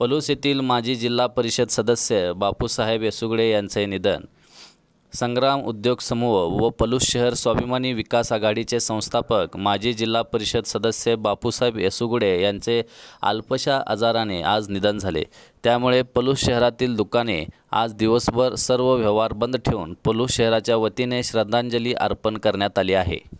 पलूस येथील माजी जिल्हा परिषद सदस्य बापूसाहेब येसुगडे यांचे निधन संग्राम उद्योग समूह व पलूस शहर स्वाभिमानी विकास आघाडीचे संस्थापक माजी जिल्हा परिषद सदस्य बापूसाहेब येसुगुडे यांचे अल्पशा आजाराने आज निधन झाले त्यामुळे पलूस शहरातील दुकाने आज दिवसभर सर्व व्यवहार बंद ठेवून पलूस शहराच्या वतीने श्रद्धांजली अर्पण करण्यात आली आहे